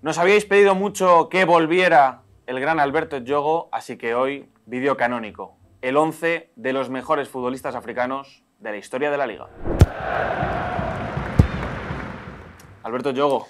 Nos habíais pedido mucho que volviera el gran Alberto Yogo, así que hoy vídeo canónico, el 11 de los mejores futbolistas africanos de la historia de la liga. Alberto Yogo,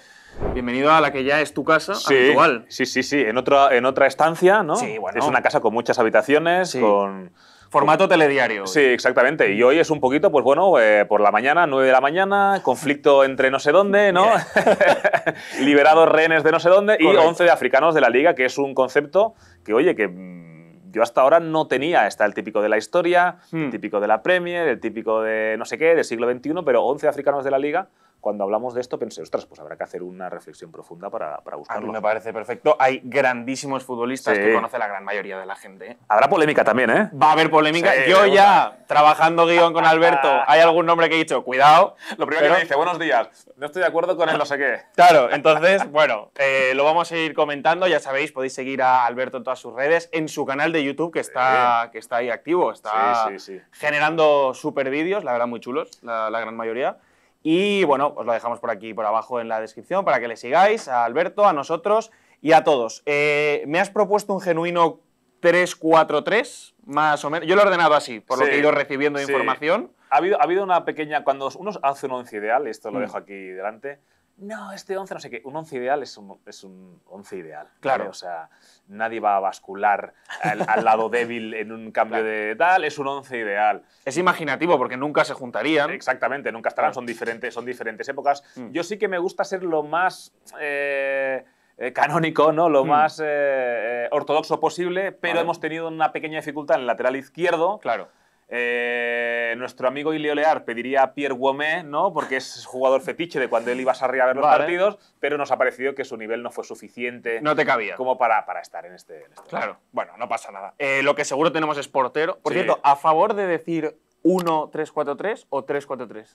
Bienvenido a la que ya es tu casa sí, Sí, sí, sí. En, otra en otra estancia, ¿no? Sí, bueno. Es una casa con muchas habitaciones, con Formato telediario. Sí, exactamente. Y hoy es un poquito, pues bueno, eh, por la mañana, 9 de la mañana, conflicto entre no sé dónde, ¿no? Liberados rehenes de no sé dónde y 11 africanos de la liga, que es un concepto que, oye, que mm, yo hasta ahora no tenía. Está el típico de la historia, el hmm. típico de la Premier, el típico de no sé qué, del siglo XXI, pero 11 africanos de la liga cuando hablamos de esto pensé, ostras, pues habrá que hacer una reflexión profunda para, para buscarlo. A mí me parece perfecto. Hay grandísimos futbolistas que conoce la gran mayoría de la gente. ¿eh? Habrá polémica también, ¿eh? Va a haber polémica. Yo ya, trabajando guión con Alberto, hay algún nombre que he dicho, cuidado. Lo primero que me dice, buenos días, no estoy de acuerdo con el no sé qué. Claro, entonces, bueno, eh, lo vamos a ir comentando. Ya sabéis, podéis seguir a Alberto en todas sus redes, en su canal de YouTube, que está, que está ahí activo. Está generando super vídeos, la verdad, muy chulos, la, la gran mayoría. Y bueno, os lo dejamos por aquí, por abajo en la descripción para que le sigáis a Alberto, a nosotros y a todos. Eh, me has propuesto un genuino 343? más o menos. Yo lo he ordenado así, por lo que he ido recibiendo información. Ha habido, ha habido una pequeña. Cuando uno hace un once ideal, esto lo mm. dejo aquí delante, no, este 11 no sé qué. Un 11 ideal es un, es un 11 ideal. Claro. O sea, nadie va a bascular al, lado débil en un cambio de tal, es un 11 ideal. Es imaginativo porque nunca se juntarían. Exactamente, nunca estarán, son diferentes, son diferentes épocas. Mm. Yo sí que me gusta ser lo más... Eh, eh, canónico, ¿no? lo mm. más eh, ortodoxo posible, pero hemos tenido una pequeña dificultad en el lateral izquierdo. Claro eh, nuestro amigo Ilio Lear pediría a Pierre Womé, ¿no? Porque es jugador fetiche de cuando él iba a Sarri a ver los partidos, pero nos ha parecido que su nivel no fue suficiente. No te cabía. Como para, para estar en este, este Claro. Bueno, no pasa nada. Eh, lo que seguro tenemos es portero. Por cierto, ¿a favor de decir 1-3-4-3 o 3-4-3?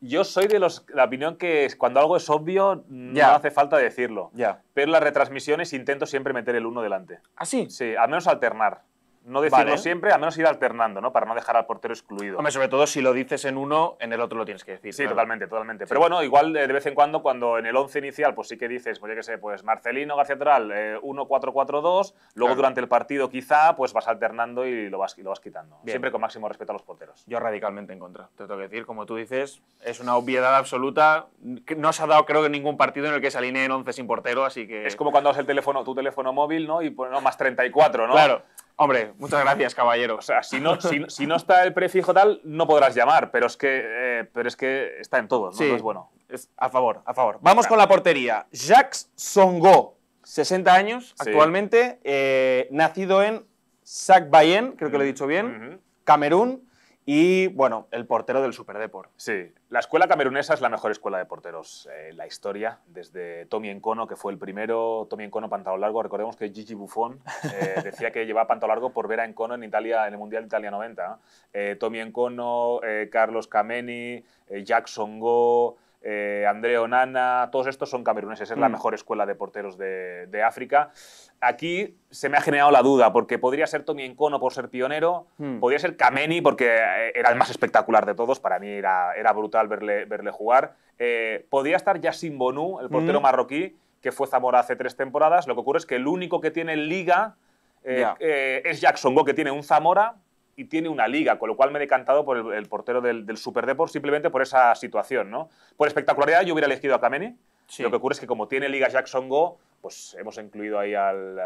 Yo soy de los, la opinión que cuando algo es obvio no hace falta decirlo. Ya. Pero las retransmisiones intento siempre meter el uno delante. ¿Ah, sí? Sí, al menos alternar no decirlo siempre, al menos ir alternando, ¿no? Para no dejar al portero excluido. Hombre, sobre todo si lo dices en uno, en el otro lo tienes que decir. Sí, totalmente, totalmente. Pero bueno, igual eh, de vez en cuando, cuando en el 11 inicial, pues sí que dices, pues yo qué sé, pues Marcelino, García Toral, 1-4-4-2, eh, luego durante el partido quizá, pues vas alternando y lo vas, vas quitando. Siempre con máximo respeto a los porteros. Yo radicalmente en contra, te tengo que decir, como tú dices, es una obviedad absoluta. No se ha dado, creo que, ningún partido en el que se alineen 11 sin portero, así que... Es como cuando haces el teléfono, tu teléfono móvil, ¿no? Y pues, no, más 34, ¿no? Claro. Hombre, muchas gracias, caballero. O sea, si no, está el prefijo tal, no podrás llamar, pero es que, eh, pero es que está en todos, ¿no? Sí. bueno. Es a favor, a favor. Vamos con la portería. Jacques Songo, 60 años actualmente, eh, nacido en Sac Bayen, creo que lo he dicho bien, Camerún. Y bueno, el portero del Superdeport. Sí, la escuela camerunesa es la mejor escuela de porteros eh, en la historia, desde Tommy Encono, que fue el primero, Tommy Encono pantalón largo, recordemos que Gigi Buffon eh, decía que llevaba pantalón largo por ver a Encono en Italia, en el Mundial de Italia 90. Eh, Tommy Encono, Carlos Cameni, Jackson Go, eh, Nana, Onana, todos estos son cameruneses, es la mm. mejor escuela de porteros de, África. Aquí se me ha generado la duda, porque podría ser Tommy Encono por ser pionero, mm. podría ser Kameni porque eh, era el más espectacular de todos, para mí era, brutal verle, verle jugar. Eh, podría estar Yassin Bonu, el portero mm. marroquí, que fue Zamora hace tres temporadas. Lo que ocurre es que el único que tiene Liga eh, es Jackson Go, que tiene un Zamora y tiene una liga, con lo cual me he decantado por el, portero del, del Superdeport simplemente por esa situación, ¿no? Por espectacularidad yo hubiera elegido a Kameni, lo que ocurre es que como tiene liga Jackson Songo, pues hemos incluido ahí al,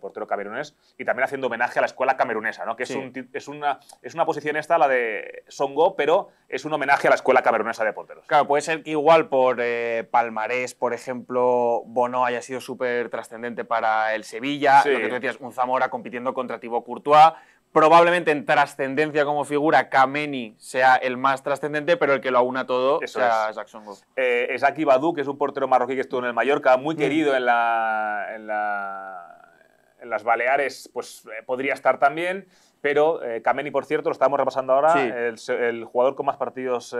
portero camerunés y también haciendo homenaje a la escuela camerunesa, ¿no? que es, una, es una posición esta, la de Songo, pero es un homenaje a la escuela camerunesa de porteros. Claro, puede ser que igual por eh, palmarés, por ejemplo, Bono haya sido súper trascendente para el Sevilla, lo que tú decías, un Zamora compitiendo contra Thibaut Courtois, Probablemente en trascendencia como figura, Kameni sea el más trascendente, pero el que lo aúna todo sea es. Jackson Goff eh, es que es un portero marroquí que estuvo en el Mallorca, muy mm. querido en, las Baleares, pues eh, podría estar también. Pero eh, Kameni, por cierto, lo estábamos repasando ahora, el, jugador con más partidos eh,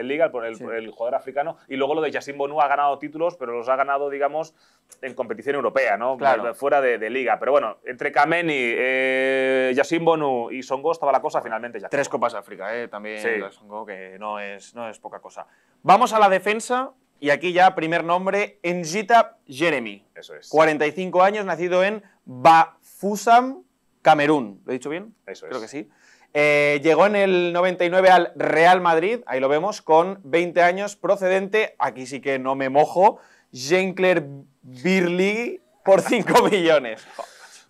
en Liga, el, jugador africano. Y luego lo de Yassin Bonu ha ganado títulos, pero los ha ganado, digamos, en competición europea, ¿no? Fuera de, Liga. Pero bueno, entre Kameni, eh, Yassin Bonu y Songo estaba la cosa finalmente ya. Tres Copas de África, eh, También Songo, que no es, no es poca cosa. Vamos a la defensa. Y aquí ya primer nombre, Enzita Jeremy. Eso es. 45 años, nacido en Bafusam, Camerún, ¿lo he dicho bien? Creo que sí. Eh, llegó en el 99 al Real Madrid, ahí lo vemos, con 20 años, procedente, aquí sí que no me mojo, Jenkler Birly por 5 millones.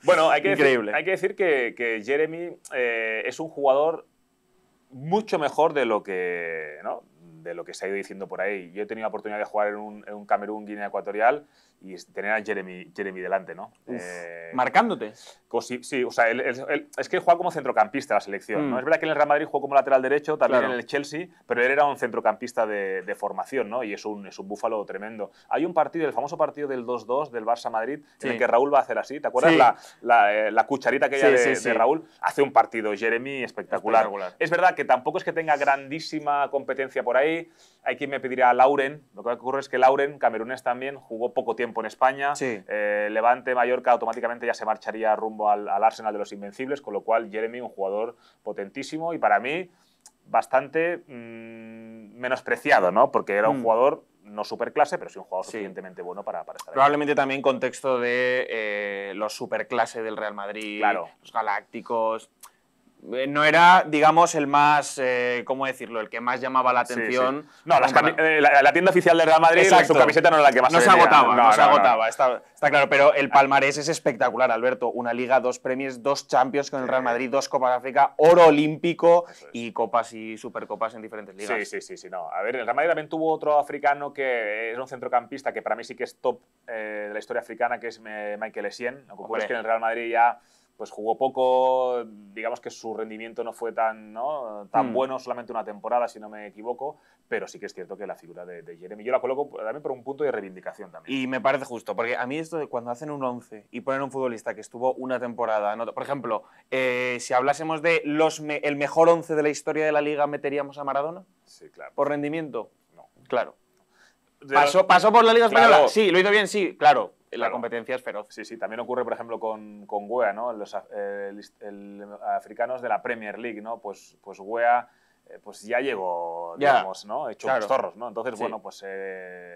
Bueno, hay que, Increíble. hay que decir que, Jeremy eh, es un jugador mucho mejor de lo que, de lo que se ha ido diciendo por ahí. Yo he tenido la oportunidad de jugar en un Camerún, Guinea Ecuatorial, y tener a Jeremy, Jeremy delante, ¿no? Eh, ¿Marcándote? Sí, o sea, es que juega como centrocampista la selección, ¿no? Mm. Es verdad que en el Real Madrid jugó como lateral derecho, también en el Chelsea, pero él era un centrocampista de, formación, ¿no? Y es un, es búfalo tremendo. Hay un partido, el famoso partido del 2-2 del Barça-Madrid, en el que Raúl va a hacer así, ¿te acuerdas? La, la, eh, cucharita que de, de, Raúl. Hace un partido Jeremy espectacular. Es verdad que tampoco es que tenga grandísima competencia por ahí, hay quien me pediría a Lauren, lo que ocurre es que Lauren, camerunés también, jugó poco tiempo en España. Eh, Levante, Mallorca automáticamente ya se marcharía rumbo al, Arsenal de los Invencibles, con lo cual Jeremy, un jugador potentísimo y para mí bastante mm, menospreciado, ¿no? Porque era un mm. jugador no superclase, pero sí un jugador suficientemente bueno para, aparecer Probablemente también también contexto de eh, los superclase del Real Madrid, los Galácticos. Eh, no era, digamos, el más, eh, ¿cómo decirlo?, el que más llamaba la atención. No, eh, la, tienda oficial de Real Madrid, su camiseta no era la que más no se, agotaba. No, se agotaba, está, claro, pero el ah. palmarés es espectacular, Alberto. Una liga, dos premios, dos champions con el Real Madrid, dos Copas de África, oro olímpico y copas y supercopas en diferentes ligas. Sí, sí, sí, sí, no. A ver, el Real Madrid también tuvo otro africano que es un centrocampista que para mí sí que es top de la historia africana, que es Michael Essien. Lo que ocurre es que en el Real Madrid ya pues jugó poco, digamos que su rendimiento no fue tan, tan hmm. bueno, solamente una temporada, si no me equivoco, pero sí que es cierto que la figura de, Jeremy, yo la coloco también por un punto de reivindicación también. Y me parece justo, porque a mí esto de cuando hacen un 11 y ponen un futbolista que estuvo una temporada, por ejemplo, eh, si hablásemos de los el mejor 11 de la historia de la liga, ¿meteríamos a Maradona? Sí, claro. ¿Por rendimiento? No. Claro. Pasó, por la Liga Española. Sí, lo hizo bien, sí, claro la competencia es feroz. Sí, sí, también ocurre, por ejemplo, con, con e ¿no? Los eh, eh, africanos de la Premier League, ¿no? Pues, pues Wea eh, pues ya llegó, digamos, ¿no? Hecho zorros, ¿no? Entonces, bueno, pues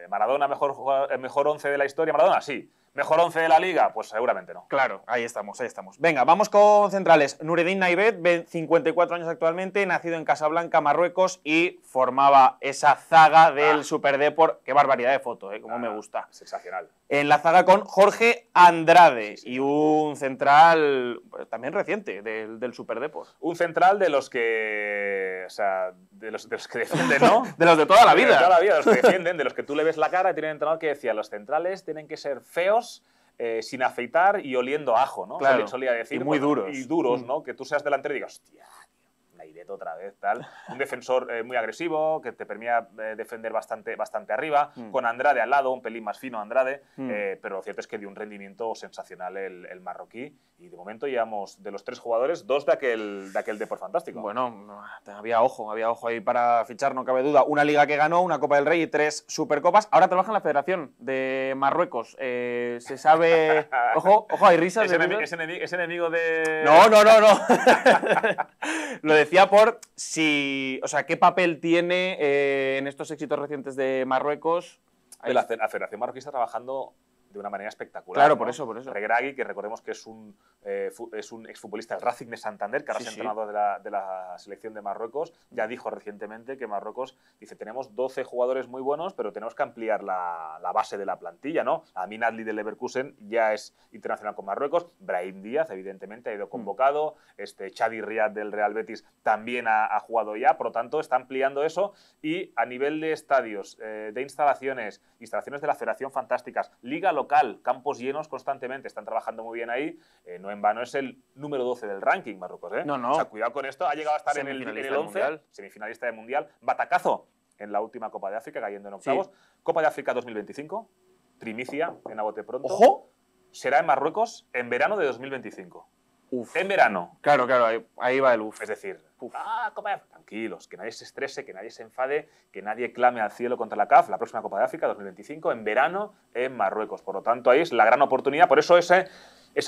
Maradona, mejor, mejor once de la historia. Maradona, sí. ¿Mejor 11 de la liga? Pues seguramente no. Claro, ahí estamos, ahí estamos. Venga, vamos con centrales. Nureddin Naibet, 54 años actualmente, nacido en Casablanca, Marruecos y formaba esa zaga del ah. Super Deport. Qué barbaridad de foto, ¿eh? Como me ah, gusta. Sensacional. En la zaga con Jorge Andrade y un central eh, también reciente del, Super Deport. Un central de los que. O sea, de los, que defienden, ¿no? de los de toda la vida. De, los toda la vida, los que defienden, de los que tú le ves la cara y tienen entrenador que decía: los centrales tienen que ser feos eh, sin afeitar y oliendo ajo, ¿no? Claro. Solía, decir. Y muy duros. Y duros, mm. ¿no? Que tú seas delantero y digas, hostia, Lairet otra vez, tal. Un defensor eh, muy agresivo, que te permitía eh, defender bastante, bastante arriba, mm. con Andrade al lado, un pelín más fino Andrade, mm. eh, pero lo cierto es que dio un rendimiento sensacional el, marroquí y de momento llevamos de los tres jugadores dos de aquel, de aquel Depor Fantástico. Bueno, había ojo, había ojo ahí para fichar, no cabe duda. Una liga que ganó, una Copa del Rey y tres Supercopas. Ahora trabaja en la Federación de Marruecos. se sabe... Ojo, ojo, hay risas. Es, de enemigo de... No, no, no, no. lo decía decía por si, o sea, qué papel tiene en estos éxitos recientes de Marruecos. la Federación Marroquí está trabajando de una manera espectacular. Claro, por eso, por eso. Regragui, que recordemos que es un, eh, es un exfutbolista del Racing de Santander, que ahora es entrenador de, la, de, la, selección de Marruecos, ya mm. dijo recientemente que Marruecos dice, tenemos 12 jugadores muy buenos, pero tenemos que ampliar la, la base de la plantilla, ¿no? Amin Adli de Leverkusen ya es internacional con Marruecos, Brahim Díaz, evidentemente, ha ido mm. convocado, este Chadi Riad del Real Betis también ha, jugado ya, por lo tanto, está ampliando eso y a nivel de estadios, eh, de instalaciones, instalaciones de la Federación Fantásticas, Liga local, campos llenos constantemente, están trabajando muy bien ahí. Eh, no en vano es el número 12 del ranking, Marruecos. ¿eh? No, no. O cuidado con esto, ha llegado a estar en el, en 11, semifinalista del Mundial. Batacazo en la última Copa de África, cayendo en octavos. Copa de África 2025, primicia en Abote Pronto. ¡Ojo! Será en Marruecos en verano de 2025. En verano. Claro, claro, ahí, va el uf. Es decir, ah, Tranquilos, que nadie se estrese, que nadie se enfade, que nadie clame al cielo contra la CAF, la próxima Copa de África 2025, en verano, en Marruecos. Por lo tanto, ahí es la gran oportunidad. Por eso esa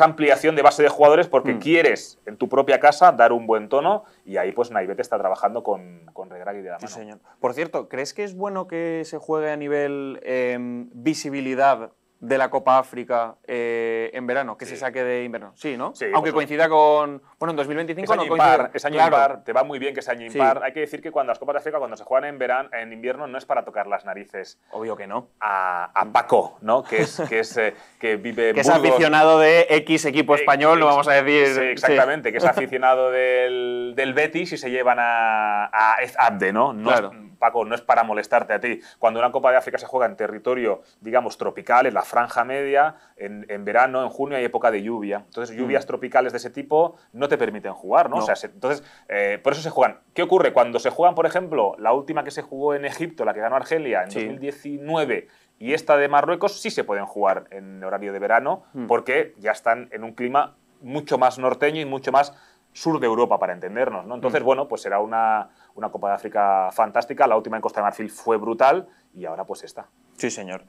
ampliación de base de jugadores porque mm. quieres en tu propia casa dar un buen tono y ahí pues Naivete está trabajando con, con de la mano. Sí, señor. Por cierto, ¿crees que es bueno que se juegue a nivel em, visibilidad de la Copa África eh, en verano, que se saque de invierno. Sí, ¿no? Aunque pues, coincida con. Bueno, en 2025 es año Impar, es año impar, te va muy bien que es año impar. Hay que decir que cuando las Copas de África, cuando se juegan en verano, en invierno, no es para tocar las narices. Obvio que no. A, a Paco, ¿no? Que es, que es eh, que es aficionado de X equipo eh, español, lo vamos a decir. exactamente, que es aficionado del, Betis y se llevan a, a Abde, ¿no? claro. Paco, no es para molestarte a ti. Cuando una Copa de África se juega en territorio, digamos, tropical, en la franja media, en, verano, en junio hay época de lluvia. Entonces, lluvias mm. tropicales de ese tipo no te permiten jugar, ¿no? O sea, entonces, eh, por eso se juegan. ¿Qué ocurre? Cuando se juegan, por ejemplo, la última que se jugó en Egipto, la que ganó Argelia en 2019, y esta de Marruecos sí se pueden jugar en horario de verano mm. porque ya están en un clima mucho más norteño y mucho más sur de Europa, para entendernos. ¿no? Entonces, mm. bueno, pues será una, una Copa de África fantástica, la última en Costa de Marfil fue brutal y ahora pues está. Sí, señor.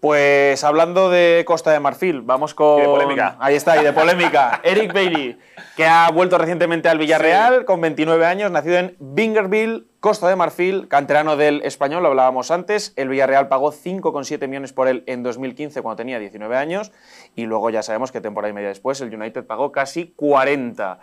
Pues hablando de Costa de Marfil, vamos con. polémica. Ahí está, ahí de polémica. Eric Bailey, que ha vuelto recientemente al Villarreal con 29 años, nacido en Bingerville, Costa de Marfil, canterano del español, lo hablábamos antes. El Villarreal pagó 5,7 millones por él en 2015 cuando tenía 19 años y luego ya sabemos que temporada y media después el United pagó casi 40.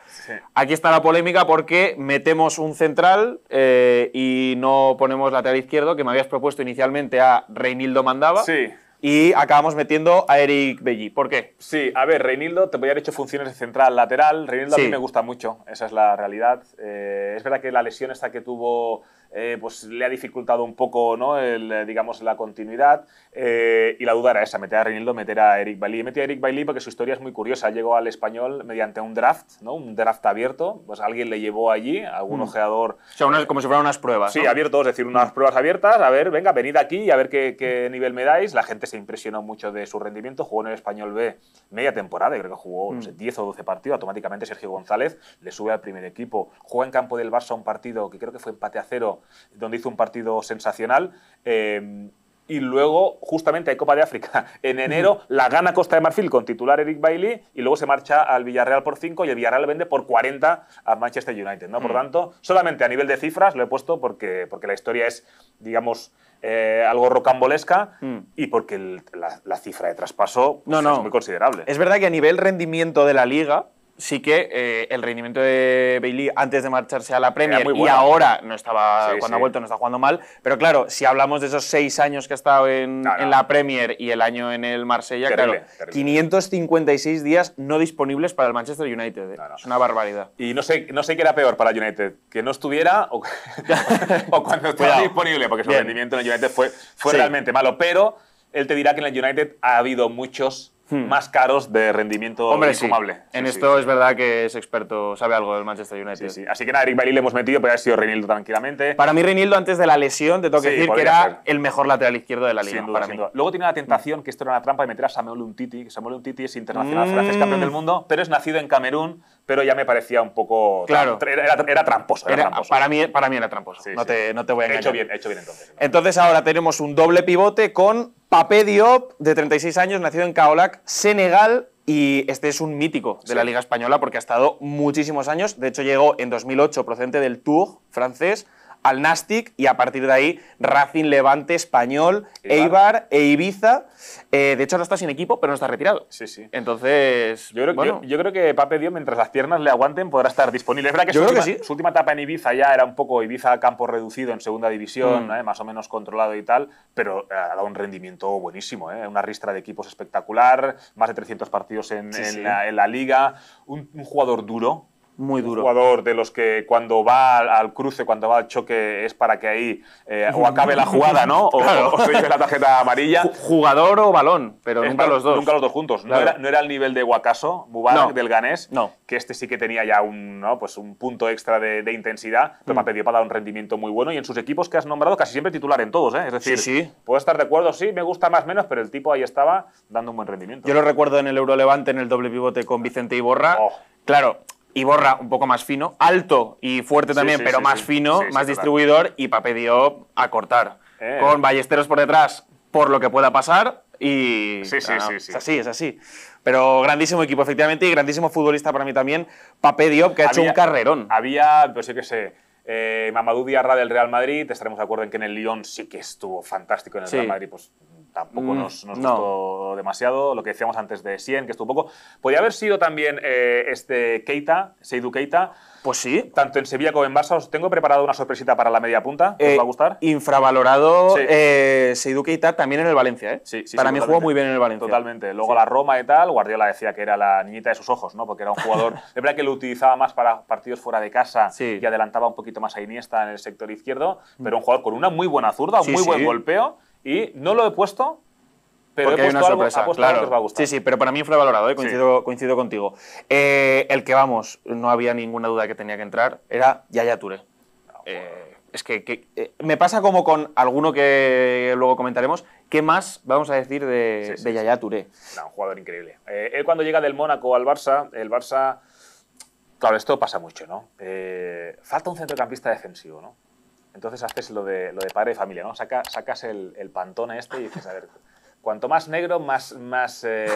Aquí está la polémica porque metemos un central eh, y no ponemos lateral izquierdo, que me habías propuesto inicialmente a Reinildo Mandaba. Sí. Y acabamos metiendo a Eric Belli. ¿Por qué? Sí, a ver, Reinildo te voy a haber hecho funciones de central lateral. Reinildo a mí me gusta mucho, esa es la realidad. Eh, es verdad que la lesión esta que tuvo eh, pues le ha dificultado un poco, ¿no? El, eh, digamos, la continuidad. Eh, y la duda era esa, meter a Reinildo, meter a Eric Bailly. Y a Eric Bailly porque su historia es muy curiosa. Llegó al español mediante un draft, ¿no? Un draft abierto. Pues alguien le llevó allí, algún mm. ojeador. O sea, como si fueran unas pruebas. Sí, abiertos, es decir, unas pruebas abiertas. A ver, venga, venid aquí y a ver qué, nivel me dais. La gente se impresionó mucho de su rendimiento. Jugó en el español B media temporada, creo que jugó 10 mm. o 12 partidos. Automáticamente Sergio González le sube al primer equipo. Juega en campo del Barça un partido que creo que fue empate a cero donde hizo un partido sensacional. Em, y luego, justamente, hay Copa de África. En enero la gana Costa de Marfil con titular Eric Bailey y luego se marcha al Villarreal por 5 y el Villarreal vende por 40 a Manchester United. ¿no? Por lo mm. tanto, solamente a nivel de cifras lo he puesto porque, porque la historia es, digamos, eh, algo rocambolesca mm. y porque la, cifra de traspaso pues, es muy considerable. Es verdad que a nivel rendimiento de la liga, sí que eh, el rendimiento de Bailey antes de marcharse a la Premier y ahora no estaba cuando ha vuelto no está jugando mal pero claro si hablamos de esos seis años que ha estado en, la Premier y el año en el Marsella claro 556 días no disponibles para el Manchester United eh. es una barbaridad y no sé no sé qué era peor para United que no estuviera o, cuando estuviera disponible porque su rendimiento en el United fue fue realmente malo pero él te dirá que en el United ha habido muchos Hmm. más caros de rendimiento Hombre, En esto es verdad que es experto, sabe algo del Manchester United. Así que nada, Eric le hemos metido, pero ha sido Reinaldo tranquilamente. Para mí, Reinaldo antes de la lesión, te tengo que decir que era el mejor lateral izquierdo de la liga. Luego tiene la tentación, que esto era una trampa, de meter a Samuel Umtiti, que Samuel Untiti es internacional mm. campeón del mundo, pero es nacido en Camerún pero ya me parecía un poco. Claro. Era, tramposo, Para, mí, para mí era tramposo. no, Te, voy a engañar. Hecho bien, hecho bien entonces. Entonces ahora tenemos un doble pivote con Papé Diop, de 36 años, nacido en Kaolac, Senegal. Y este es un mítico de la Liga Española porque ha estado muchísimos años. De hecho, llegó en 2008 procedente del Tour francés al Nastic y a partir de ahí Racing, Levante, Español, Eibar, e Ibiza. Eh, de hecho, no está sin equipo, pero no está retirado. Sí, sí. Entonces, yo creo, yo, creo que Pape Dio, mientras las piernas le aguanten, podrá estar disponible. Es verdad que, su, última, etapa en Ibiza ya era un poco Ibiza campo reducido en segunda división, mm. eh, más o menos controlado y tal, pero eh, ha dado un rendimiento buenísimo. Una ristra de equipos espectacular, más de 300 partidos en, la, liga, un jugador duro, muy duro. Un jugador de los que cuando va al, cruce, cuando va al choque, es para que ahí eh, o acabe la jugada, ¿no? O, se lleve la tarjeta amarilla. Jugador o balón, pero nunca los dos. Nunca los dos juntos. No, era, no, era, el nivel de Guacaso Mubarak, del ganés, no. que este sí que tenía ya un, ¿no? pues un punto extra de, intensidad, pero ha mm. pedido para dar un rendimiento muy bueno. Y en sus equipos que has nombrado, casi siempre titular en todos, ¿eh? Es decir, sí, puedo estar de acuerdo, sí, me gusta más menos, pero el tipo ahí estaba dando un buen rendimiento. Yo lo recuerdo en el Euro Levante en el doble pivote con Vicente Iborra. Borra oh. Claro, y Borra un poco más fino, alto y fuerte también, pero más fino, más distribuidor y Pape Diop a cortar. Eh. Con Ballesteros por detrás, por lo que pueda pasar y... Sí, sí, sí, Es así, es así. Pero grandísimo equipo, efectivamente, y grandísimo futbolista para mí también, Pape Diop, que ha hecho un carrerón. Había, pues sí que sé, eh, Mamadou Diarra del Real Madrid, estaremos de acuerdo en que en el Lyon sí que estuvo fantástico en el Real Madrid, pues tampoco mm, nos, gustó demasiado. Lo que decíamos antes de 100, que estuvo poco. Podría haber sido también eh, este Keita, Seidu Keita. Pues sí. Tanto en Sevilla como en Barça. Os tengo preparado una sorpresita para la media punta. ¿Os eh, va a gustar? Infravalorado sí. Eh, Keita también en el Valencia. ¿eh? Sí, sí, para mí jugó muy bien en el Valencia. Totalmente. Luego la Roma y tal, Guardiola decía que era la niñita de sus ojos, ¿no? porque era un jugador. de verdad que lo utilizaba más para partidos fuera de casa y adelantaba un poquito más a Iniesta en el sector izquierdo. Pero mm. un jugador con una muy buena zurda, un muy buen golpeo y no lo he puesto, pero que os va a gustar. Sí, sí, pero para mí fue valorado, ¿eh? coincido, coincido contigo. Eh, el que vamos, no había ninguna duda que tenía que entrar, era Yaya Touré. Eh, es que, eh, me pasa como con alguno que luego comentaremos, ¿Qué más vamos a decir de, Yaya Touré? un jugador increíble. él cuando llega del Mónaco al Barça, el Barça... Claro, esto pasa mucho, ¿no? falta un centrocampista defensivo, ¿no? Entonces haces lo de, lo de padre y familia, ¿no? sacas el, pantón este y dices, a ver, cuanto más negro, más, más, eh,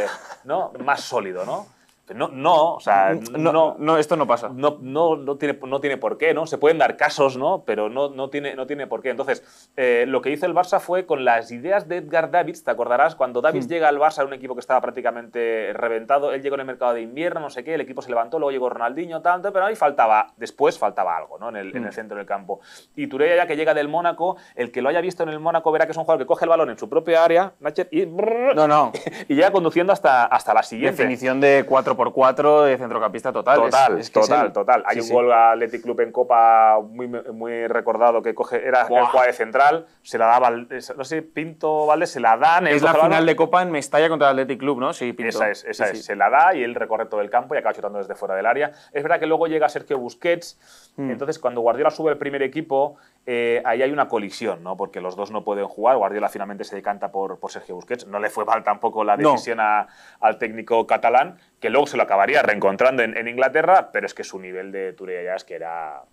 más sólido, ¿no? No, no, o sea, no, no, esto no pasa. No, no, no, tiene, no tiene por qué, ¿no? Se pueden dar casos, ¿no? Pero no, no, tiene, no tiene por qué. Entonces, eh, lo que hizo el Barça fue con las ideas de Edgar Davids, te acordarás, cuando Davids llega al Barça, un equipo que estaba prácticamente reventado, él llegó en el mercado de invierno, no sé qué, el equipo se levantó, luego llegó Ronaldinho, tanto, pero ahí faltaba, después faltaba algo, ¿no? En el, en el mm. centro del campo. Y Turella, ya que llega del Mónaco, el que lo haya visto en el Mónaco verá que es un jugador que coge el balón en su propia área, y, no, no. y llega conduciendo hasta, hasta la siguiente. Definición de cuatro por cuatro de centrocampista total. Total, es, total, total. Hay un gol a Athletic Club en Copa muy, muy recordado que coge, era el jugador de central, se la daba, no sé, Pinto vale se la dan. Es la final de Copa en Mestalla contra el Athletic Club, ¿no? Sí, Pinto. Esa es, esa es. Se la da y él recorre todo el campo y acaba chutando desde fuera del área. Es verdad que luego llega Sergio Busquets, hmm. entonces cuando Guardiola sube el primer equipo, eh, ahí hay una colisión, ¿no? Porque los dos no pueden jugar. Guardiola finalmente se decanta por, por Sergio Busquets. No le fue mal tampoco la decisión al técnico catalán, que luego se lo acabaría reencontrando en, Inglaterra, pero es que su nivel de Touré ya es que era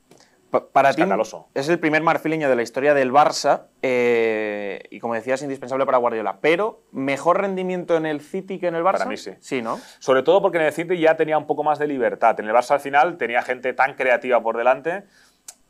para ti es el primer marfileño de la historia del Barça eh, y como decías indispensable para Guardiola, pero mejor rendimiento en el City que en el Barça. Para mí sí. Sí, ¿no? Sobre todo porque en el City ya tenía un poco más de libertad. En el Barça al final tenía gente tan creativa por delante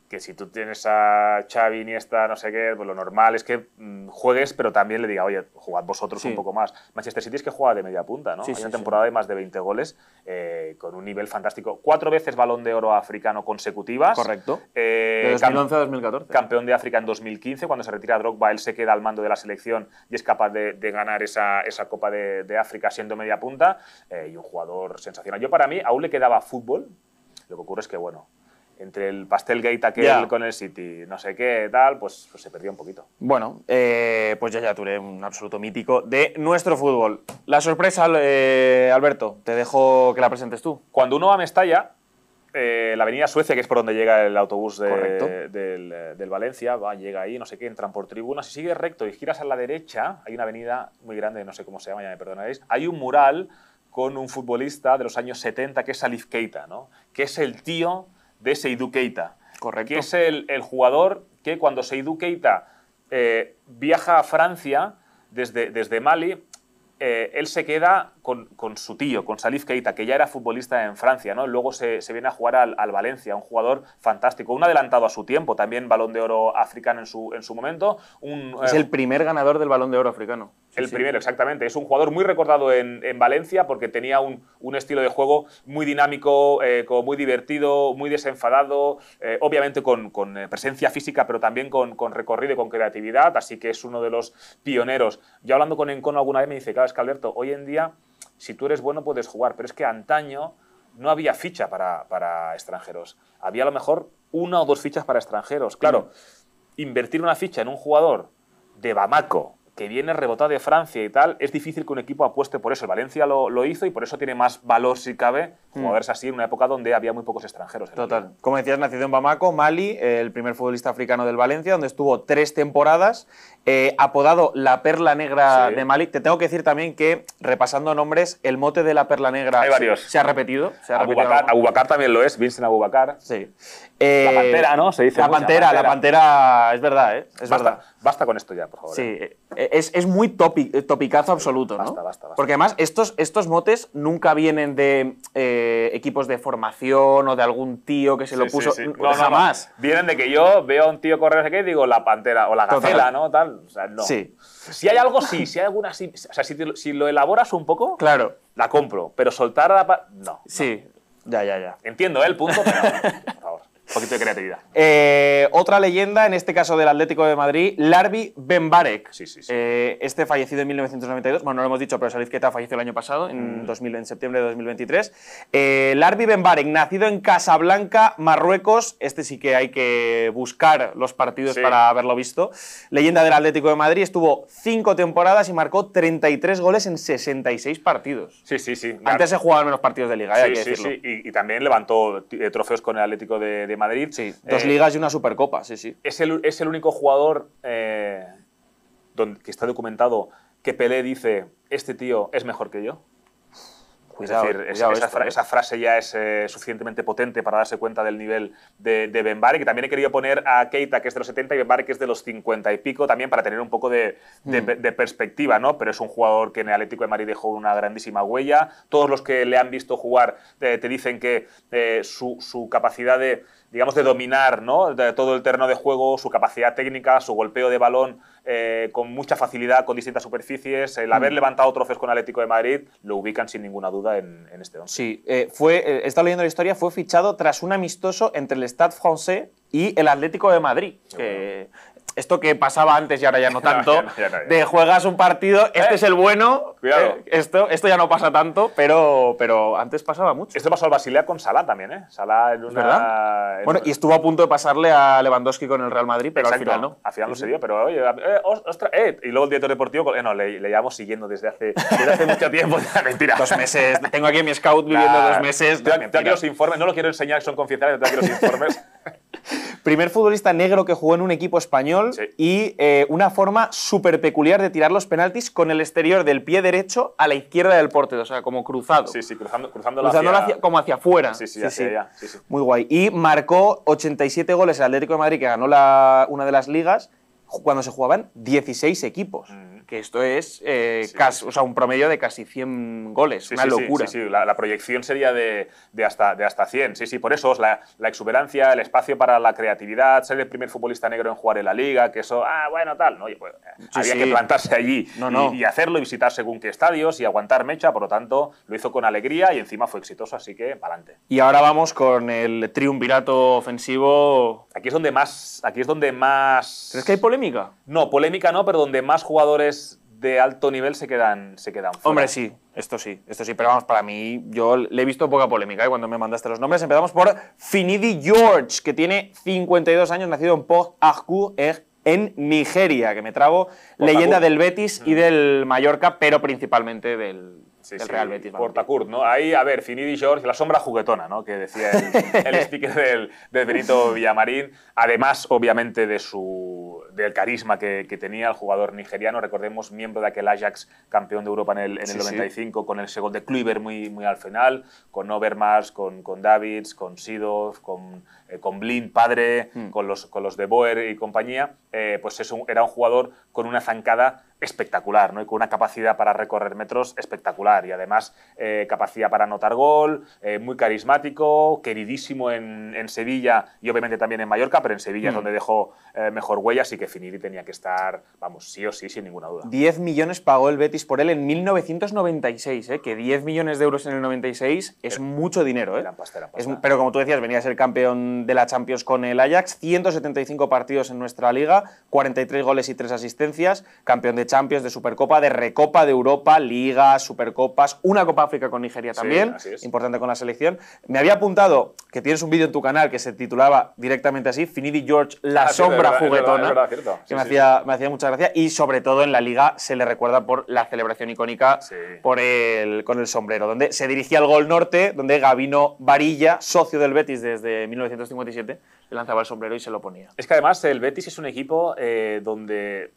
que si tú tienes a Xavi, esta, no sé qué, pues lo normal es que mm, juegues, pero también le diga, oye, jugad vosotros un poco más. Manchester City es que juega de media punta, ¿no? Hay una temporada de más de 20 goles, eh, con un nivel fantástico. Cuatro veces balón de oro africano consecutivas. Correcto. Eh, de 2011 a 2014. Campeón de África en 2015, cuando se retira Drogba, él se queda al mando de la selección y es capaz de, ganar esa, Copa de, África siendo media punta, eh, y un jugador sensacional. Yo para mí aún le quedaba fútbol, lo que ocurre es que, bueno, entre el pastel gate aquel con el City, no sé qué, tal, pues, pues se perdió un poquito. Bueno, eh, pues ya ya tuve un absoluto mítico de nuestro fútbol. La sorpresa, eh, Alberto, te dejo que la presentes tú. Cuando uno va a Mestalla, eh, la avenida Suecia, que es por donde llega el autobús de, del, Valencia, va, llega ahí, no sé qué, entran por tribunas y sigue recto y giras a la derecha, hay una avenida muy grande, no sé cómo se llama, ya me perdonaréis, hay un mural con un futbolista de los años 70 que es Alif Keita, que es el tío de Seydou Keita. Que es el, jugador que cuando Seydou Keita eh, viaja a Francia desde, desde Mali, eh, él se queda con, su tío, con Salif Keita, que ya era futbolista en Francia, ¿no? Luego se, viene a jugar al, Valencia, un jugador fantástico, un adelantado a su tiempo, también balón de oro africano en su, en su momento. es eh, el primer ganador del balón de oro africano. El primero, exactamente. Es un jugador muy recordado en, Valencia porque tenía un, estilo de juego muy dinámico, eh, como muy divertido, muy desenfadado, eh, obviamente con, eh, presencia física, pero también con, recorrido y con creatividad. Así que es uno de los pioneros. Yo hablando con Encono alguna vez me dice, claro, es que hoy en día, si tú eres bueno, puedes jugar, pero es que antaño no había ficha para, extranjeros. Había a lo mejor una o dos fichas para extranjeros. Claro, invertir una ficha en un jugador de Bamako que viene rebotada de Francia y tal, es difícil que un equipo apueste por eso. El Valencia lo, lo hizo y por eso tiene más valor, si cabe, moverse mm. así en una época donde había muy pocos extranjeros. Total. Como decías, nacido en Bamako, Mali, el primer futbolista africano del Valencia, donde estuvo tres temporadas, eh, apodado la Perla Negra de Mali. Te tengo que decir también que, repasando nombres, el mote de la Perla Negra varios. Se, ha repetido. Se también lo es, Vincent Abubacar. Sí. la eh, Pantera, ¿no? Se dice. La Pantera, la Pantera, es verdad, ¿eh? Es verdad. Basta con esto ya, por favor. Sí. ¿eh? Es, muy eh, topicazo absoluto, ¿no? Porque además estos, estos motes nunca vienen de eh, equipos de formación o de algún tío que se lo puso. jamás. Vienen de que yo veo a un tío correr aquí y digo la pantera o la gacela, ¿no? Tal. Si hay algo, sí. Si hay alguna, O sea, si, si lo elaboras un poco, claro. la compro. Pero soltar a la. No. Sí. Ya, ya, ya. Entiendo ¿eh? el punto, pero por favor. Un poquito de creatividad. Eh, otra leyenda, en este caso del Atlético de Madrid, Larbi Benbarek. Eh, este fallecido en 1992, bueno, no lo hemos dicho, pero está falleció el año pasado, en, mm. en septiembre de 2023. Eh, Larbi Benbarek, nacido en Casablanca, Marruecos. Este sí que hay que buscar los partidos para haberlo visto. Leyenda del Atlético de Madrid, estuvo cinco temporadas y marcó 33 goles en 66 partidos. Sí, sí, sí. Antes se jugaban menos partidos de liga, hay que decirlo. y, también levantó eh, trofeos con el Atlético de, de Madrid. Sí, dos eh, ligas y una Supercopa, sí, sí. Es el, único jugador eh, donde, que está documentado que Pelé dice, este tío es mejor que yo. es decir, eh. esa, frase ya es suficientemente potente para darse cuenta del nivel de, de que también he querido poner a Keita, que es de los 70, y Benbari, que es de los 50 y pico, también para tener un poco hmm. de, perspectiva, ¿no? Pero es un jugador que en el Atlético de Madrid dejó una grandísima huella. Todos los que le han visto jugar te dicen que su, capacidad de digamos, de dominar todo el terreno de juego, su capacidad técnica, su golpeo de balón eh, con mucha facilidad, con distintas superficies, el haber mm. levantado trofeos con Atlético de Madrid, lo ubican sin ninguna duda en, este once. Sí, eh, fue, eh, leyendo la historia, fue fichado tras un amistoso entre el Stade Français y el Atlético de Madrid, que esto que pasaba antes y ahora ya no tanto, de juegas un partido, eh, este es el bueno, eh, esto, esto ya no pasa tanto, pero, pero antes pasaba mucho. Esto pasó al Basilea con Salah también, ¿eh? Salah en una, verdad? bueno, y estuvo a punto de pasarle a Lewandowski con el Real Madrid, pero al final no. Al final no se dio, pero oye, eh, eh, y luego el director deportivo, no, le, llevamos siguiendo desde hace, desde hace mucho tiempo, mentira. Dos meses, tengo aquí a mi scout viviendo dos meses. tengo aquí los informes, no lo quiero enseñar, son confidenciales, tengo aquí los informes. Primer futbolista negro que jugó en un equipo español y eh, una forma súper peculiar de tirar los penaltis con el exterior del pie derecho a la izquierda del portero, o sea, como cruzado. Sí, sí, cruzando, cruzándolo, cruzándolo hacia... hacia... como hacia afuera. Sí, sí, sí, sí, Muy guay. Y marcó 87 goles el Atlético de Madrid, que ganó la... una de las ligas, cuando se jugaban 16 equipos. Mm que esto es eh, un promedio de casi 100 goles, una locura. la, proyección sería de, hasta, hasta 100, sí, sí, por eso la, la, exuberancia, el espacio para la creatividad, ser el primer futbolista negro en jugar en la liga, que eso, ah, bueno, tal, no, pues, eh, había que plantarse allí no, no. Y, hacerlo, y visitar según qué estadios y aguantar mecha, por lo tanto, lo hizo con alegría y encima fue exitoso, así que para adelante. Y ahora vamos con el triunvirato ofensivo. Aquí es donde más... Aquí es donde más... ¿Crees que hay polémica? No, polémica no, pero donde más jugadores de alto nivel se quedan, se quedan Hombre, sí, esto sí, esto sí, pero vamos, para mí, yo le he visto poca polémica y ¿eh? cuando me mandaste los nombres. Empezamos por Finidi George, que tiene 52 años, nacido en Port er, en Nigeria, que me trago leyenda del Betis y mm. del Mallorca, pero principalmente del, Real Betis. Portacourt, ¿no? Ahí, a ver, Finidi George, la sombra juguetona, ¿no? Que decía el, sticker speaker del Benito Villamarín, además, obviamente, de su del carisma que, tenía el jugador nigeriano, recordemos, miembro de aquel Ajax campeón de Europa en el, 95, con el segundo de Kluivert muy, muy al final, con Overmars, con, con Davids, con Sidov, eh, con, Blind, padre, mm. con, los, con los de Boer y compañía, eh, pues es era un jugador con una zancada espectacular, ¿no? Y con una capacidad para recorrer metros espectacular y además eh, capacidad para anotar gol, muy carismático, queridísimo en, Sevilla y obviamente también en Mallorca, pero en Sevilla es mm. donde dejó mejor huella, así que Definir y tenía que estar, vamos, sí o sí, sin ninguna duda. 10 millones pagó el Betis por él en 1996, ¿eh? que 10 millones de euros en el 96 es eh, mucho dinero. ¿eh? pero como tú decías, venía a ser campeón de la Champions con el Ajax, 175 partidos en nuestra liga, 43 goles y 3 asistencias, campeón de Champions, de Supercopa, de Recopa de Europa, Liga, Supercopas, una Copa África con Nigeria también, importante con la selección. Me había apuntado que tienes un vídeo en tu canal que se titulaba directamente así, Finidi George, la ah, sombra juguetona me, hacía, me hacía mucha gracia. Y sobre todo en la liga se le recuerda por la celebración icónica por el, con el sombrero, donde se dirigía al gol norte, donde Gabino Varilla, socio del Betis desde 1957, lanzaba el sombrero y se lo ponía. Es que además el Betis es un equipo eh, donde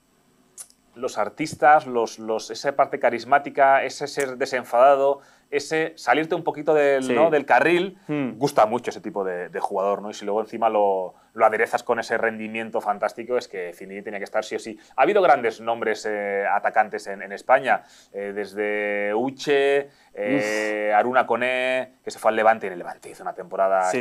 los artistas, los, los, esa parte carismática, ese ser desenfadado, ese salirte un poquito del, del carril, hmm. gusta mucho ese tipo de, de, jugador, ¿no? Y si luego encima lo, lo aderezas con ese rendimiento fantástico, es que Finidi tenía que estar sí o sí. Ha habido grandes nombres eh, atacantes en, España, eh, desde Uche, eh, Aruna Coné, que se fue al Levante y en el Levante hizo una temporada sí,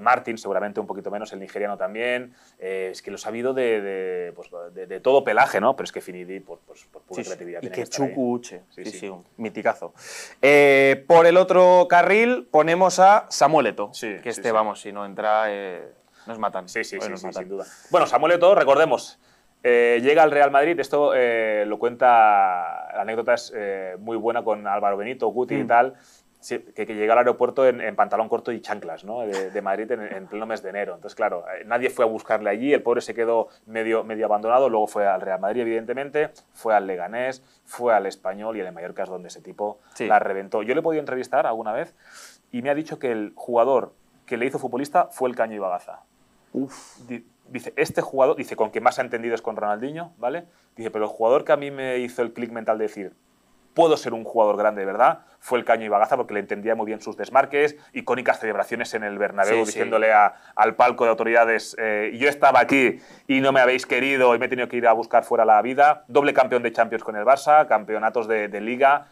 Martin seguramente un poquito menos, el nigeriano también, es que los ha habido pues, de, todo pelaje, ¿no? Pero es que Finidi, por, por, pura creatividad, Y que, que Chuku Uche, sí, sí, un miticazo. por el otro carril ponemos a Samueleto, que este, vamos, si no entra... Nos matan. Sí, sí, sí, sin duda. Bueno, Samuel Eto'o, recordemos, eh, llega al Real Madrid, esto eh, lo cuenta, la anécdota es eh, muy buena con Álvaro Benito, Guti y mm. tal, que, llega al aeropuerto en, pantalón corto y chanclas ¿no? de, Madrid en, pleno mes de enero. Entonces, claro, nadie fue a buscarle allí, el pobre se quedó medio, medio abandonado, luego fue al Real Madrid, evidentemente, fue al Leganés, fue al Español y el Mallorca es donde ese tipo la reventó. Yo le he podido entrevistar alguna vez y me ha dicho que el jugador que le hizo futbolista fue el Caño Ibagaza. Dice, este jugador, dice, con que más ha entendido es con Ronaldinho, ¿vale? Dice, pero el jugador que a mí me hizo el click mental de decir, puedo ser un jugador grande verdad, fue el Caño Ibagaza porque le entendía muy bien sus desmarques, icónicas celebraciones en el Bernabéu diciéndole al palco de autoridades, eh, yo estaba aquí y no me habéis querido y me he tenido que ir a buscar fuera la vida, doble campeón de Champions con el Barça, campeonatos de Liga,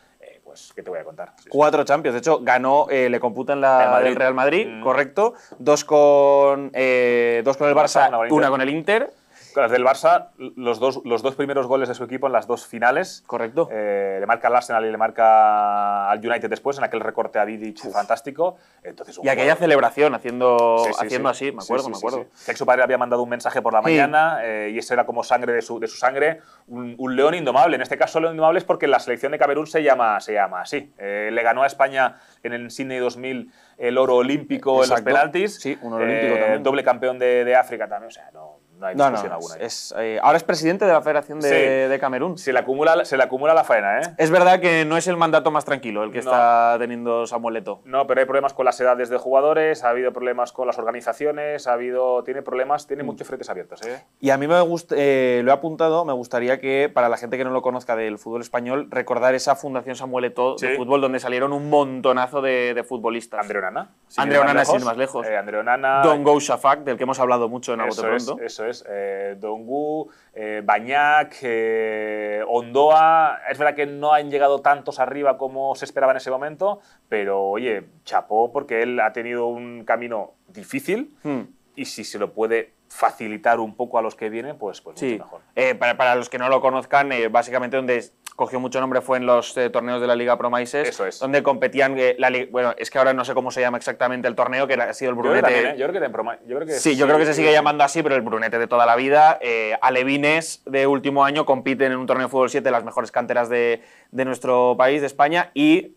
pues, que te voy a contar? Cuatro Champions. De hecho, ganó, Lecomputa eh, le computan la Real Madrid, mm. correcto. Dos con, eh, dos con el Barça, una con el Inter las del Barça, los dos, los dos primeros goles de su equipo en las dos finales. Correcto. Eh, le marca al Arsenal y le marca al United después, en aquel recorte a Vidic fantástico. Entonces, y aquella celebración haciendo, haciendo así, me acuerdo, me acuerdo. Que su padre había mandado un mensaje por la mañana eh, y ese era como sangre de su, sangre. Un, león indomable. En este caso, león indomable es porque la selección de Camerún se llama, se llama así. Eh, le ganó a España en el Sydney 2000 el oro olímpico en los penaltis. Sí, un oro olímpico también. Doble campeón de, de África también. O sea, no no Es, eh, ahora es presidente de la Federación de, Camerún. Se le, acumula, se le acumula la faena, ¿eh? Es verdad que no es el mandato más tranquilo el que está teniendo Samuel No, pero hay problemas con las edades de jugadores, ha habido problemas con las organizaciones, ha habido, tiene problemas, tiene mm. muchos frentes abiertos. ¿eh? Y a mí me gusta, lo he apuntado, me gustaría que para la gente que no lo conozca del fútbol español, recordar esa Fundación Samuel de fútbol donde salieron un montonazo de, futbolistas. Andreonana Onana. sin más lejos. Don Go del que hemos hablado mucho en Pronto. Eh, Dongu, eh, Bañac, eh, Ondoa, es verdad que no han llegado tantos arriba como se esperaba en ese momento, pero oye, chapó porque él ha tenido un camino difícil hmm. y si se lo puede facilitar un poco a los que vienen, pues, pues mejor. para, los que no lo conozcan, básicamente donde cogió mucho nombre fue en los eh, torneos de la Liga Promaises, Eso donde competían, eh, la, bueno, es que ahora no sé cómo se llama exactamente el torneo, que ha sido el Brunete. Yo sí, yo creo que ¿eh? se sigue llamando así, pero el Brunete de toda la vida. alevines de último año compiten en un torneo de fútbol 7 las mejores canteras de, de nuestro país, de España, y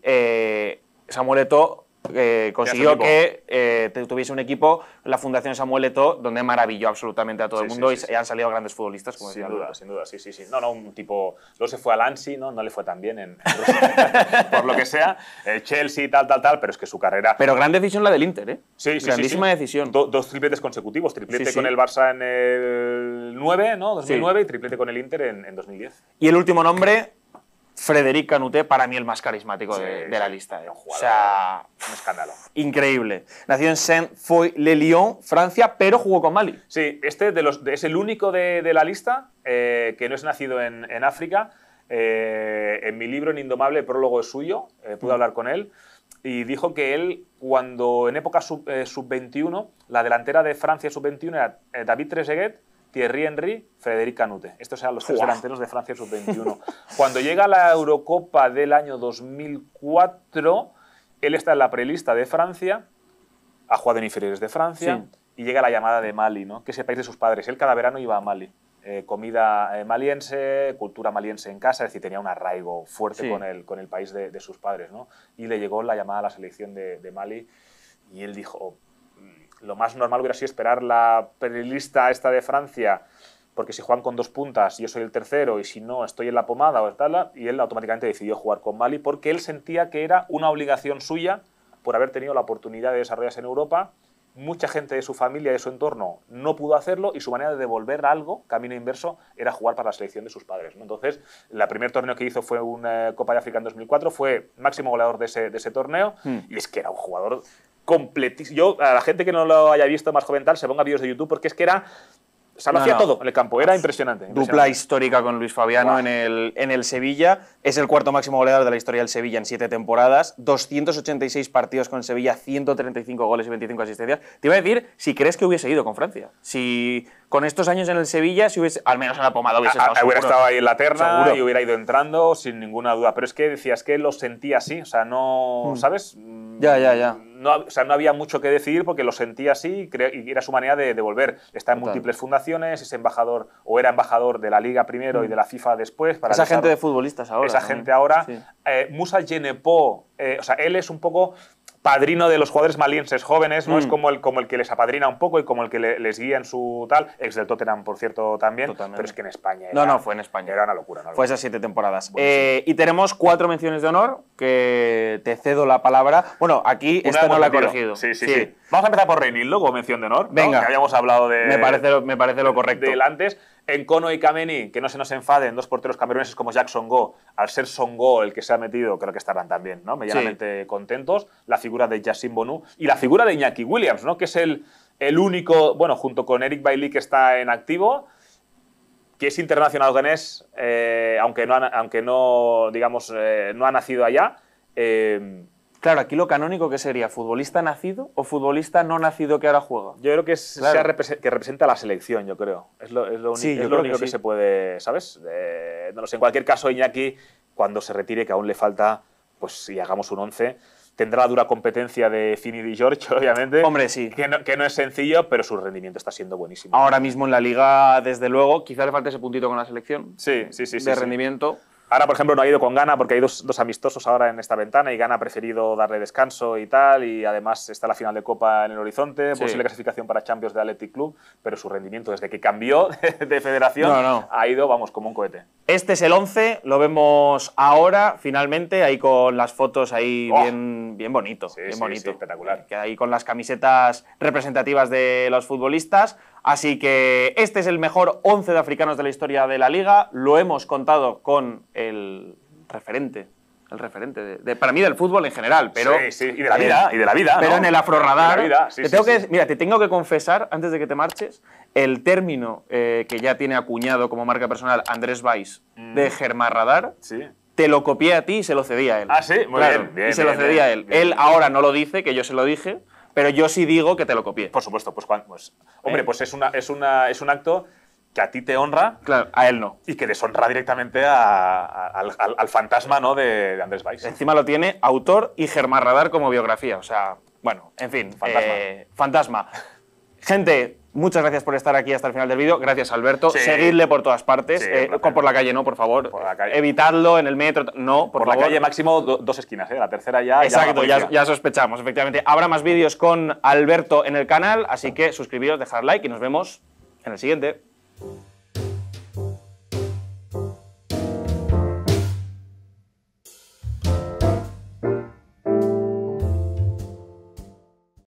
Samuel Eto'o eh, consiguió que eh, tuviese un equipo, la Fundación Samuel Eto'o, donde maravilló absolutamente a todo el mundo y han salido grandes futbolistas, Sin duda, sin duda, sí, sí, sí. No, no, un tipo... Luego se fue a Ansi, ¿no? No le fue tan bien en, por lo que sea. Eh, Chelsea, tal, tal, tal, pero es que su carrera... Pero gran decisión la del Inter, ¿eh? Sí, sí, Grandísima decisión. dos tripletes consecutivos, triplete con el Barça en el 9, ¿no? 2009 y triplete con el Inter en 2010. Y el último nombre Frederic Canuté, para mí el más carismático de, la lista. Eh. o sea, un escándalo. Increíble. Nació en Saint-Foy-le-Lyon, Francia, pero jugó con Mali. Sí, este es el único de, la lista eh, que no es nacido en, África. Eh, en mi libro, En Indomable, el prólogo es suyo, pude mm. hablar con él. Y dijo que él, cuando en época sub-21, la delantera de Francia sub-21 era David Trezeguet, Thierry Henry, Frederic Canute. Estos eran los tres delanteros de Francia sub-21. Cuando llega la Eurocopa del año 2004, él está en la prelista de Francia, ha jugado en inferiores de Francia, y llega la llamada de Mali, ¿no? que es el país de sus padres. Él cada verano iba a Mali. Eh, comida eh, maliense, cultura maliense en casa, es decir, tenía un arraigo fuerte con, el, con el país de, sus padres. ¿no? Y le llegó la llamada a la selección de, de Mali y él dijo, lo más normal hubiera sido esperar la prelista esta de Francia, porque si juegan con dos puntas, yo soy el tercero, y si no, estoy en la pomada o tal, y él automáticamente decidió jugar con Mali, porque él sentía que era una obligación suya por haber tenido la oportunidad de desarrollarse en Europa. Mucha gente de su familia, de su entorno, no pudo hacerlo y su manera de devolver algo, camino inverso, era jugar para la selección de sus padres. Entonces, el primer torneo que hizo fue una eh, Copa de África en 2004, fue máximo goleador de ese, torneo hmm. y es que era un jugador completísimo. Yo, a la gente que no lo haya visto más joven tal, se ponga vídeos de YouTube porque es que era o lo hacía todo el campo, era impresionante. Dupla histórica con Luis Fabiano en, el, en el Sevilla. Es el cuarto máximo goleador de la historia del Sevilla en siete temporadas. 286 partidos con el Sevilla, 135 goles y 25 asistencias. Te iba a decir si crees que hubiese ido con Francia. Si con estos años en el Sevilla, si hubiese, al menos en la pomada hubiese estado. hubiera estado ahí en la terna y hubiera ido entrando sin ninguna duda. Pero es que decías que lo sentía así, o sea, no. Hmm. ¿Sabes? Ya, ya, ya no, o sea, no había mucho que decir porque lo sentía así y, era su manera de, devolver. volver. Está en múltiples fundaciones, es embajador o era embajador de la Liga primero y mm. de la FIFA después. esa gente de futbolistas ahora. Esa gente ahora. Eh, Musa Genepo. Eh, o sea, él es un poco padrino de los jugadores malienses jóvenes, ¿no? Es mm. como el, como el que les apadrina un poco y como el que les guía en su tal. Ex del Tottenham, por cierto, también. Pero es que en España. no, no, fue en España. Era una locura. Fue esas siete temporadas. Eh, y tenemos cuatro menciones de honor que te cedo la palabra. Bueno, aquí esta no la he corregido. Sí, sí, sí, Vamos a empezar por Reynil, luego mención de honor. Venga. Que habíamos hablado de. Me parece lo, me parece lo correcto. Del antes. En Kono y Kameni, que no se nos enfaden, dos porteros cameruneses como Jackson Go, al ser Songo el que se ha metido, creo que estarán también ¿no? medianamente contentos. La figura de Yassin Bonu y la figura de Iñaki Williams, ¿no? que es el, el único, bueno, junto con Eric Bailey que está en activo, que es internacional ganés, eh, aunque, no, aunque no, digamos, eh, no ha nacido allá. Eh, Claro, aquí lo canónico que sería futbolista nacido o futbolista no nacido que ahora juega. Yo creo que, es, que representa a la selección, yo creo. Es lo, único que, se puede, ¿sabes? no lo sé, en cualquier caso Iñaki, cuando se retire, que aún le falta, pues si hagamos un 11, tendrá la dura competencia de Fini y obviamente. Hombre, sí. Que no, es sencillo, pero su rendimiento está siendo buenísimo. Ahora mismo en la liga, desde luego, quizás le falte ese puntito con la selección. Sí, sí, sí. De rendimiento. Sí. Ahora, por ejemplo, no ha ido con Gana porque hay dos, amistosos ahora en esta ventana y Gana ha preferido darle descanso y tal. Y además está la final de Copa en el horizonte, posible clasificación para Champions de Athletic Club. Pero su rendimiento desde que cambió de federación ha ido, vamos, como un cohete. Este es el 11, lo vemos ahora, finalmente, ahí con las fotos ahí oh. bien, bien bonito. bien bonito. espectacular. ahí con las camisetas representativas de los futbolistas. Así que este es el mejor 11 de africanos de la historia de la liga. Lo hemos contado con el referente el referente de, para mí del fútbol en general, pero sí, sí, y de la vida, y de la vida, pero en el afrorradar. que, mira, te tengo que confesar antes de que te marches el término eh, que ya tiene acuñado como marca personal Andrés Weiss mm. de Germarradar. Sí. Te lo copié a ti y se lo cedí a él. Ah, sí, muy bien, Y se lo cedí a él. él ahora no lo dice, que yo se lo dije, pero yo sí digo que te lo copié. Por supuesto, pues, pues ¿Eh? hombre, pues es, una, es, una, es un acto que a ti te honra. Claro, a él no. Y que deshonra directamente a, al, fantasma ¿no? de, Andrés Weiss. Encima lo tiene autor y Germán Radar como biografía. O sea, bueno, en fin. Fantasma. Eh, fantasma. Gente, Muchas gracias por estar aquí hasta el final del vídeo. Gracias, Alberto. Seguidle por todas partes. Eh, por la calle no, por favor. Por Evitadlo en el metro. No, por, la calle máximo dos esquinas. ¿eh? La tercera ya. Exacto, ya, sospechamos, efectivamente. Habrá más vídeos con Alberto en el canal, así que suscribiros, dejar like y nos vemos en el siguiente.